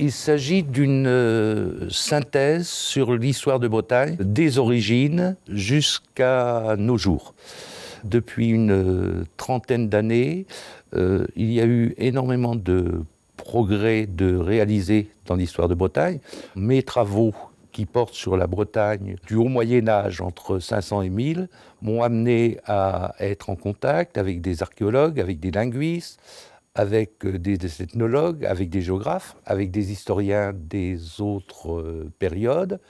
Il s'agit d'une euh, synthèse sur l'histoire de Bretagne, des origines jusqu'à nos jours. Depuis une euh, trentaine d'années, euh, il y a eu énormément de progrès de réaliser dans l'histoire de Bretagne. Mes travaux qui portent sur la Bretagne du haut Moyen Âge, entre 500 et 1000, m'ont amené à être en contact avec des archéologues, avec des linguistes, avec euh, des, ethnologues, avec des géographes, avec des historiens des autres euh, périodes,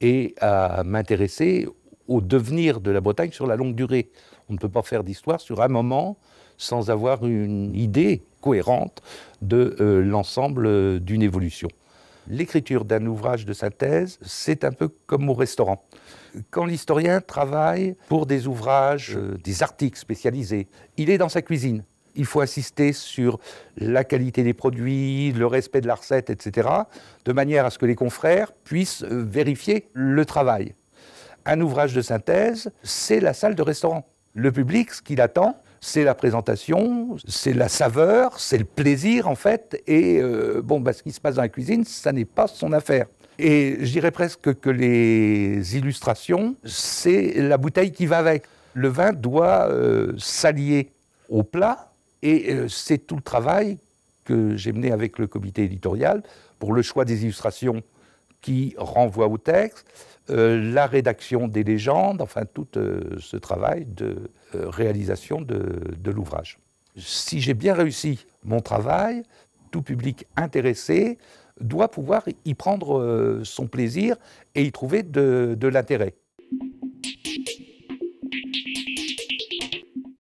et à m'intéresser au devenir de la Bretagne sur la longue durée. On ne peut pas faire d'histoire sur un moment sans avoir une idée cohérente de euh, l'ensemble d'une évolution l'écriture d'un ouvrage de synthèse, c'est un peu comme au restaurant. Quand l'historien travaille pour des ouvrages, euh, des articles spécialisés, il est dans sa cuisine. Il faut insister sur la qualité des produits, le respect de la recette, etc., de manière à ce que les confrères puissent euh, vérifier le travail. Un ouvrage de synthèse, c'est la salle de restaurant. Le public, ce qu'il attend, c'est la présentation, c'est la saveur, c'est le plaisir en fait. Et euh, bon, bah, ce qui se passe dans la cuisine, ça n'est pas son affaire. Et je dirais presque que les illustrations, c'est la bouteille qui va avec. Le vin doit euh, s'allier au plat et euh, c'est tout le travail que j'ai mené avec le comité éditorial pour le choix des illustrations qui renvoie au texte, euh, la rédaction des légendes, enfin tout euh, ce travail de euh, réalisation de, l'ouvrage. Si j'ai bien réussi mon travail, tout public intéressé doit pouvoir y prendre son plaisir et y trouver de l'intérêt.